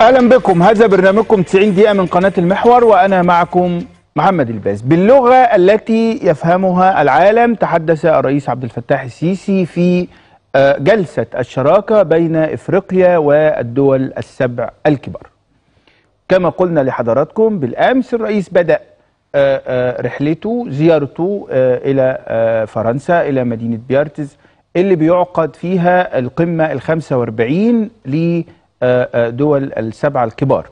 اهلا بكم هذا برنامجكم 90 دقيقه من قناه المحور وانا معكم محمد الباز باللغه التي يفهمها العالم تحدث الرئيس عبد الفتاح السيسي في آه، جلسه الشراكه بين افريقيا والدول السبع الكبار كما قلنا لحضراتكم بالامس الرئيس بدا آه، آه، رحلته زيارته الى فرنسا الى مدينه بيارتز اللي بيعقد فيها القمه ال 45 ل آه، آه، دول السبعة الكبار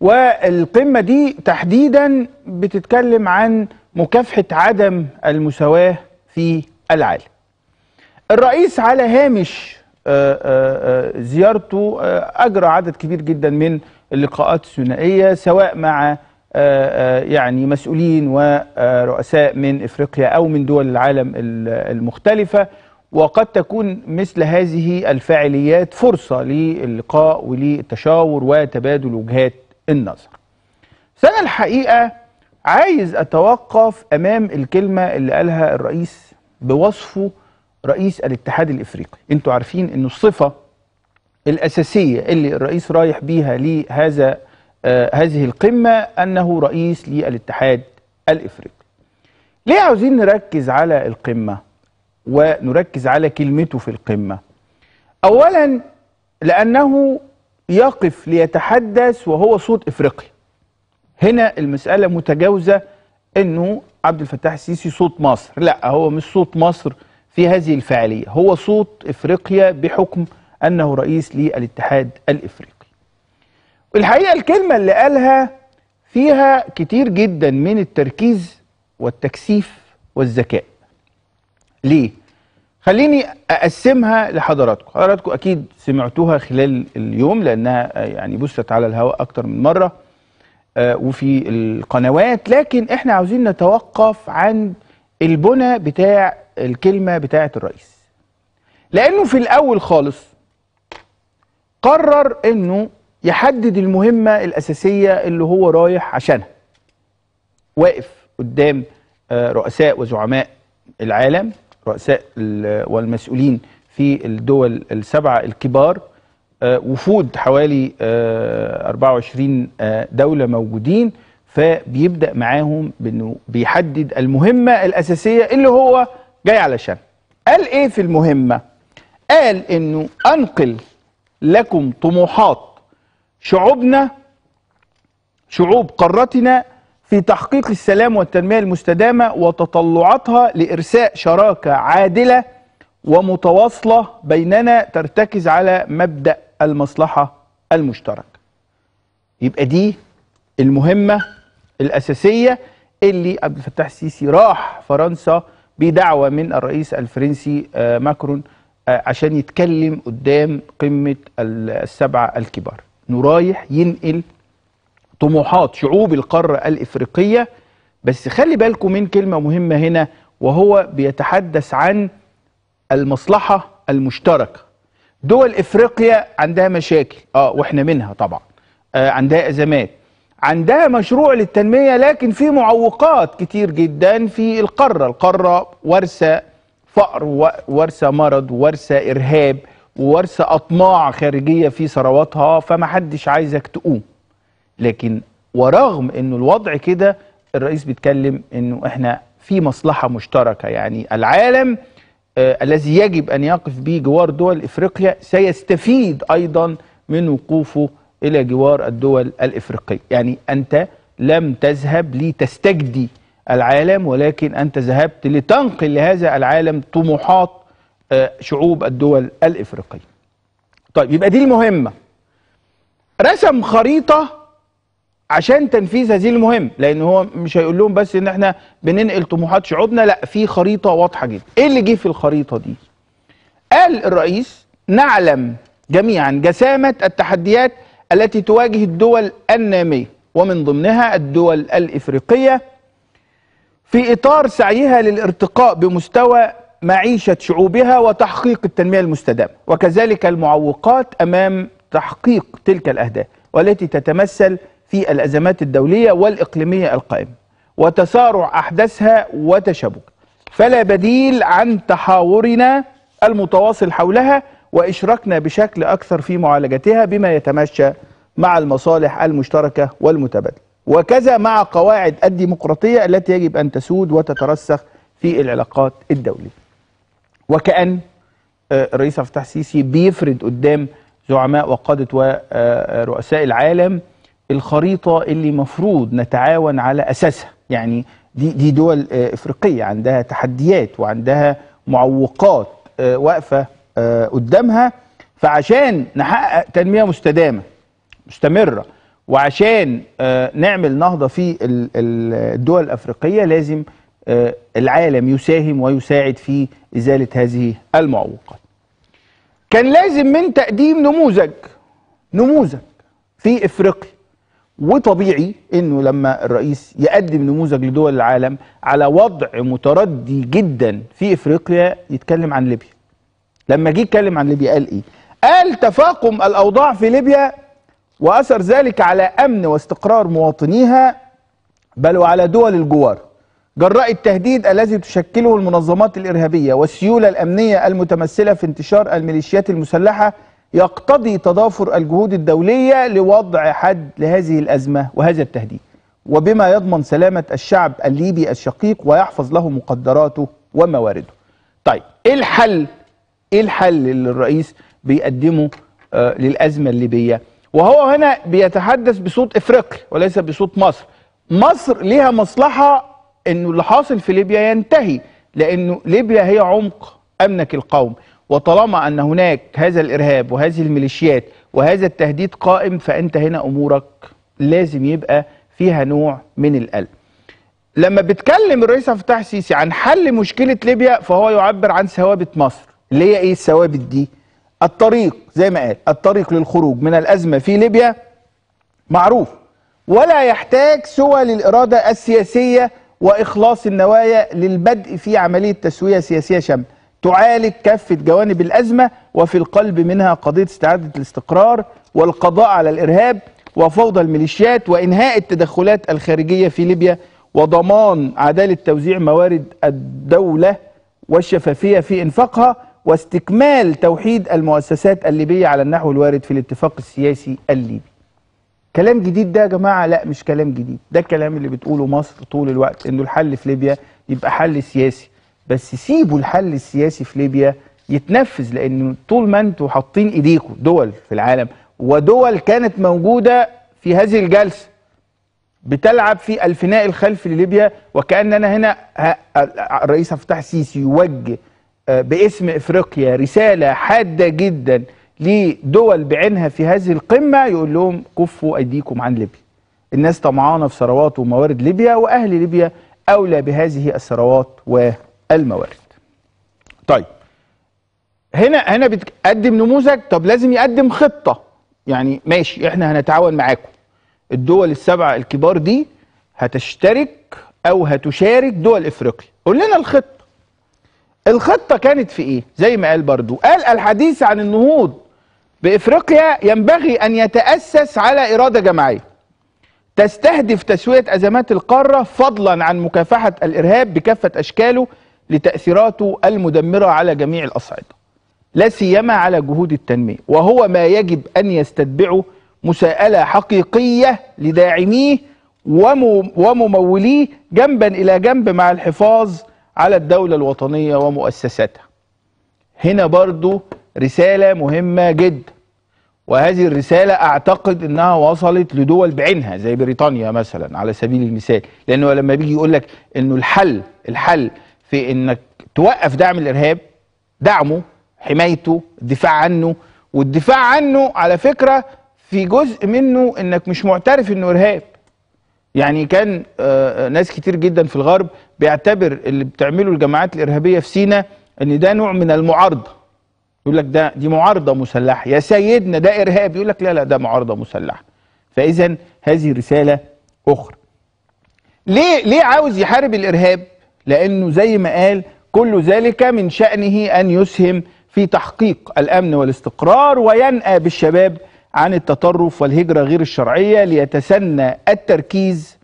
والقمة دي تحديدا بتتكلم عن مكافحة عدم المساواة في العالم الرئيس على هامش آه، زيارته أجرى عدد كبير جدا من اللقاءات الثنائية سواء مع يعني مسؤولين ورؤساء من إفريقيا أو من دول العالم المختلفة وقد تكون مثل هذه الفعاليات فرصة للقاء وللتشاور وتبادل وجهات النظر سنة الحقيقة عايز أتوقف أمام الكلمة اللي قالها الرئيس بوصفه رئيس الاتحاد الإفريقي أنتوا عارفين أن الصفة الأساسية اللي الرئيس رايح بيها لهذا آه هذه القمة أنه رئيس للاتحاد الإفريقي ليه عاوزين نركز على القمة؟ ونركز على كلمته في القمة أولا لأنه يقف ليتحدث وهو صوت إفريقيا هنا المسألة متجاوزة أنه عبد الفتاح السيسي صوت مصر لا هو مش صوت مصر في هذه الفعالية هو صوت إفريقيا بحكم أنه رئيس للاتحاد الإفريقي الحقيقة الكلمة اللي قالها فيها كتير جدا من التركيز والتكثيف والذكاء ليه؟ خليني اقسمها لحضراتكم حضراتكم اكيد سمعتوها خلال اليوم لانها آه، يعني بثت على الهواء اكتر من مره آه، وفي القنوات لكن احنا عاوزين نتوقف عند البنى بتاع الكلمه بتاعه الرئيس لانه في الاول خالص قرر انه يحدد المهمه الاساسيه اللي هو رايح عشانها واقف قدام آه، رؤساء وزعماء العالم رؤساء والمسؤولين في الدول السبعة الكبار آه، وفود حوالي 24 آه، آه، دولة موجودين فبيبدأ معاهم بأنه بيحدد المهمة الأساسية اللي هو جاي علشان قال إيه في المهمة؟ قال أنه أنقل لكم طموحات شعوبنا شعوب قارتنا في تحقيق السلام والتنمية المستدامة وتطلعاتها لإرساء شراكة عادلة ومتواصلة بيننا ترتكز على مبدأ المصلحة المشتركة يبقى دي المهمة الأساسية اللي عبد الفتاح السيسي راح فرنسا بدعوة من الرئيس الفرنسي آه، ماكرون آه، عشان يتكلم قدام قمة السبعة الكبار نرايح ينقل طموحات شعوب القارة الإفريقية بس خلي بالكم من كلمة مهمة هنا وهو بيتحدث عن المصلحة المشتركة دول إفريقيا عندها مشاكل آه وإحنا منها طبعا آه عندها أزمات عندها مشروع للتنمية لكن في معوقات كتير جدا في القارة القارة ورثة فقر ورثة مرض ورثة إرهاب ورثة أطماع خارجية في ثرواتها فمحدش عايزك تقوم لكن ورغم انه الوضع كده الرئيس بيتكلم انه احنا في مصلحه مشتركه يعني العالم آه الذي يجب ان يقف به جوار دول افريقيا سيستفيد ايضا من وقوفه الى جوار الدول الافريقيه يعني انت لم تذهب لتستجدي العالم ولكن انت ذهبت لتنقل لهذا العالم طموحات آه، شعوب الدول الافريقيه طيب يبقى دي المهمه رسم خريطه عشان تنفيذ هذه المهم لان هو مش هيقول لهم بس ان احنا بننقل طموحات شعوبنا لا في خريطه واضحه جدا ايه اللي جه في الخريطه دي قال الرئيس نعلم جميعا جسامه التحديات التي تواجه الدول الناميه ومن ضمنها الدول الافريقيه في اطار سعيها للارتقاء بمستوى معيشه شعوبها وتحقيق التنميه المستدامه وكذلك المعوقات امام تحقيق تلك الاهداف والتي تتمثل في الأزمات الدولية والإقليمية القائمة وتسارع أحداثها وتشابكها فلا بديل عن تحاورنا المتواصل حولها وإشراكنا بشكل أكثر في معالجتها بما يتماشى مع المصالح المشتركة والمتبادلة وكذا مع قواعد الديمقراطية التي يجب أن تسود وتترسخ في العلاقات الدولية وكأن آه، الرئيس عبد الفتاح السيسي بيفرد قدام زعماء وقادة ورؤساء آه، العالم الخريطة اللي مفروض نتعاون على أساسها يعني دي, دي دول آه، إفريقية عندها تحديات وعندها معوقات آه، واقفة آه، قدامها فعشان نحقق تنمية مستدامة مستمرة وعشان نعمل نهضة في الدول الأفريقية لازم العالم يساهم ويساعد في إزالة هذه المعوقات كان لازم من تقديم نموذج نموذج في إفريقيا وطبيعي انه لما الرئيس يقدم نموذج لدول العالم على وضع متردي جدا في افريقيا يتكلم عن ليبيا لما جه يتكلم عن ليبيا قال ايه قال تفاقم الاوضاع في ليبيا واثر ذلك على امن واستقرار مواطنيها بل وعلى دول الجوار جراء التهديد الذي تشكله المنظمات الارهابيه والسيوله الامنيه المتمثله في انتشار الميليشيات المسلحه يقتضي تضافر الجهود الدولية لوضع حد لهذه الأزمة وهذا التهديد وبما يضمن سلامة الشعب الليبي الشقيق ويحفظ له مقدراته وموارده طيب إيه الحل؟ إيه الحل اللي الرئيس بيقدمه آه للأزمة الليبية؟ وهو هنا بيتحدث بصوت إفريقيا وليس بصوت مصر مصر ليها مصلحة أنه اللي حاصل في ليبيا ينتهي لأنه ليبيا هي عمق أمنك القومي وطالما أن هناك هذا الإرهاب وهذه الميليشيات وهذا التهديد قائم فأنت هنا أمورك لازم يبقى فيها نوع من القلق لما بتكلم الرئيس عبد الفتاح السيسي عن حل مشكلة ليبيا فهو يعبر عن ثوابت مصر اللي هي ايه الثوابت دي الطريق زي ما قال الطريق للخروج من الأزمة في ليبيا معروف ولا يحتاج سوى للإرادة السياسية وإخلاص النوايا للبدء في عملية تسوية سياسية شاملة تعالج كافة جوانب الأزمة وفي القلب منها قضية استعادة الاستقرار والقضاء على الإرهاب وفوضى الميليشيات وإنهاء التدخلات الخارجية في ليبيا وضمان عدالة توزيع موارد الدولة والشفافية في إنفاقها واستكمال توحيد المؤسسات الليبية على النحو الوارد في الاتفاق السياسي الليبي كلام جديد ده يا جماعة لا مش كلام جديد ده الكلام اللي بتقوله مصر طول الوقت انه الحل في ليبيا يبقى حل سياسي بس سيبوا الحل السياسي في ليبيا يتنفذ لان طول ما انتوا حاطين ايديكم دول في العالم ودول كانت موجوده في هذه الجلسه بتلعب في الفناء الخلفي لليبيا وكان انا هنا الرئيس فتح السيسي يوجه آه، باسم افريقيا رساله حاده جدا لدول بعينها في هذه القمه يقول لهم كفوا ايديكم عن ليبيا. الناس طمعانه في ثروات وموارد ليبيا واهل ليبيا اولى بهذه الثروات و الموارد طيب هنا هنا بتقدم نموذج طب لازم يقدم خطه يعني ماشي احنا هنتعاون معاكم الدول السبعه الكبار دي هتشترك او هتشارك دول افريقيا قول لنا الخطه الخطه كانت في ايه زي ما قال برضو قال الحديث عن النهوض بافريقيا ينبغي ان يتاسس على اراده جماعيه تستهدف تسويه ازمات القاره فضلا عن مكافحه الارهاب بكافه اشكاله لتأثيراته المدمرة على جميع الأصعدة لا سيما على جهود التنمية وهو ما يجب أن يستتبعه مساءلة حقيقية لداعميه ومموليه جنبا إلى جنب مع الحفاظ على الدولة الوطنية ومؤسساتها هنا برضو رسالة مهمة جدا وهذه الرسالة أعتقد أنها وصلت لدول بعينها زي بريطانيا مثلا على سبيل المثال لأنه لما بيجي يقول لك أنه الحل الحل في انك توقف دعم الارهاب دعمه حمايته الدفاع عنه والدفاع عنه على فكره في جزء منه انك مش معترف انه ارهاب يعني كان آه، آه، ناس كتير جدا في الغرب بيعتبر اللي بتعمله الجماعات الارهابيه في سينا ان ده نوع من المعارضه يقول لك ده دي معارضه مسلحه يا سيدنا ده ارهاب يقول لك لا لا ده معارضه مسلحه فاذا هذه رساله اخرى ليه ليه عاوز يحارب الارهاب لأنه زي ما قال كل ذلك من شأنه أن يسهم في تحقيق الأمن والاستقرار وينأى بالشباب عن التطرف والهجرة غير الشرعية ليتسنى التركيز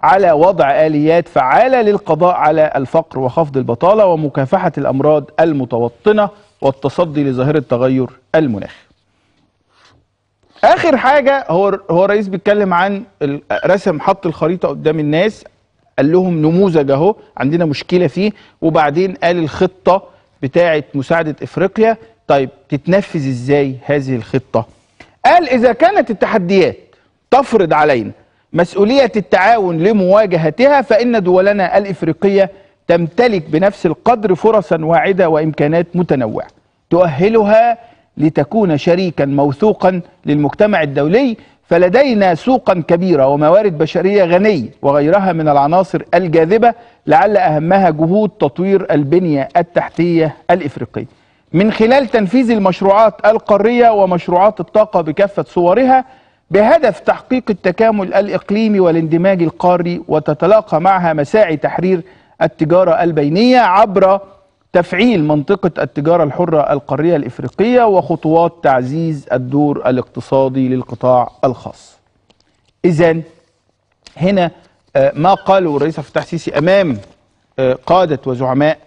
على وضع آليات فعالة للقضاء على الفقر وخفض البطالة ومكافحة الأمراض المتوطنة والتصدي لظاهرة تغير المناخ آخر حاجة هو هو الرئيس بيتكلم عن رسم حط الخريطة قدام الناس قال لهم نموذج اهو عندنا مشكله فيه وبعدين قال الخطه بتاعه مساعده افريقيا طيب تتنفذ ازاي هذه الخطه قال اذا كانت التحديات تفرض علينا مسؤوليه التعاون لمواجهتها فان دولنا الافريقيه تمتلك بنفس القدر فرصا واعده وامكانات متنوعه تؤهلها لتكون شريكا موثوقا للمجتمع الدولي فلدينا سوقا كبيرة وموارد بشرية غنية وغيرها من العناصر الجاذبة لعل أهمها جهود تطوير البنية التحتية الإفريقية من خلال تنفيذ المشروعات القارية ومشروعات الطاقة بكافة صورها بهدف تحقيق التكامل الإقليمي والاندماج القاري وتتلاقى معها مساعي تحرير التجارة البينية عبر تفعيل منطقة التجارة الحرة القارية الإفريقية وخطوات تعزيز الدور الاقتصادي للقطاع الخاص إذا هنا آه، ما قاله الرئيس عبد الفتاح السيسي أمام آه، قادة وزعماء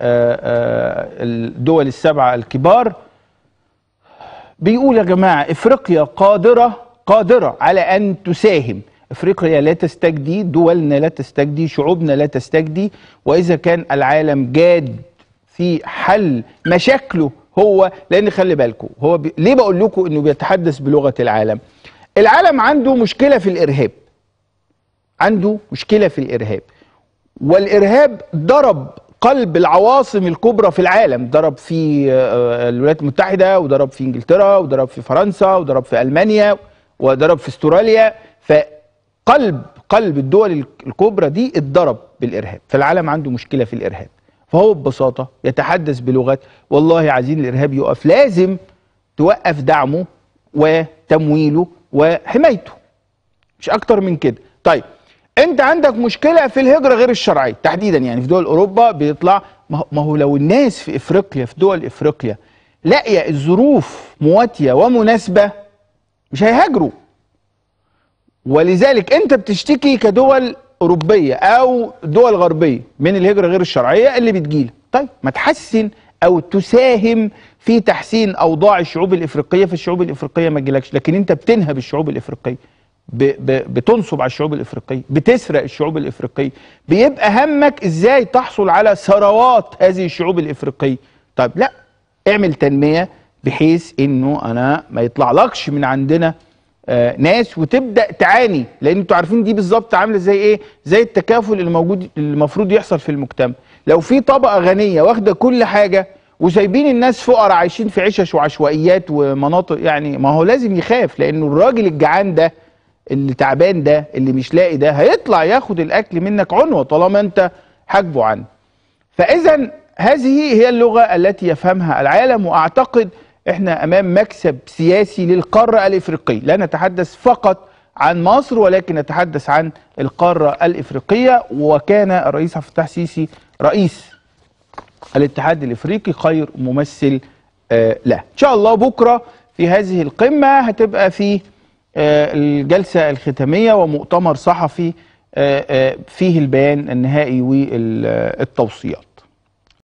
آه، الدول السبعة الكبار بيقول يا جماعة إفريقيا قادرة قادرة على أن تساهم افريقيا لا تستجدي دولنا لا تستجدي شعوبنا لا تستجدي واذا كان العالم جاد في حل مشاكله هو لان خلي بالكم هو بي... ليه بقول لكم انه بيتحدث بلغه العالم العالم عنده مشكله في الارهاب عنده مشكله في الارهاب والارهاب ضرب قلب العواصم الكبرى في العالم ضرب في آه، الولايات المتحده وضرب في انجلترا وضرب في فرنسا وضرب في المانيا وضرب في استراليا فقلب قلب الدول الكبرى دي اتضرب بالارهاب فالعالم عنده مشكله في الارهاب فهو ببساطة يتحدث بلغات والله عايزين الإرهاب يقف لازم توقف دعمه وتمويله وحمايته مش أكتر من كده طيب أنت عندك مشكلة في الهجرة غير الشرعية تحديدا يعني في دول أوروبا بيطلع ما هو لو الناس في إفريقيا في دول إفريقيا لاقية الظروف مواتية ومناسبة مش هيهاجروا ولذلك أنت بتشتكي كدول اوروبيه او دول غربيه من الهجره غير الشرعيه اللي بتجيلك طيب ما تحسن او تساهم في تحسين اوضاع الشعوب الافريقيه فالشعوب الافريقيه ما تجيلكش لكن انت بتنهب الشعوب الافريقيه بتنصب على الشعوب الافريقيه بتسرق الشعوب الافريقيه بيبقى همك ازاي تحصل على ثروات هذه الشعوب الافريقيه طيب لا اعمل تنميه بحيث انه انا ما يطلعلكش من عندنا آه، ناس وتبدا تعاني لان انتوا عارفين دي بالظبط عامله زي ايه زي التكافل الموجود المفروض يحصل في المجتمع لو في طبقه غنيه واخده كل حاجه وسايبين الناس فقراء عايشين في عشش وعشوائيات ومناطق يعني ما هو لازم يخاف لانه الراجل الجعان ده اللي تعبان ده اللي مش لاقي ده هيطلع ياخد الاكل منك عنوه طالما انت حاجبه عنه فاذا هذه هي اللغه التي يفهمها العالم واعتقد احنا امام مكسب سياسي للقاره الافريقيه لا نتحدث فقط عن مصر ولكن نتحدث عن القاره الافريقيه وكان الرئيس عبد الفتاح السيسي رئيس الاتحاد الافريقي خير ممثل آه له ان شاء الله بكره في هذه القمه هتبقى في آه الجلسه الختاميه ومؤتمر صحفي آه, آه، فيه البيان النهائي والتوصيات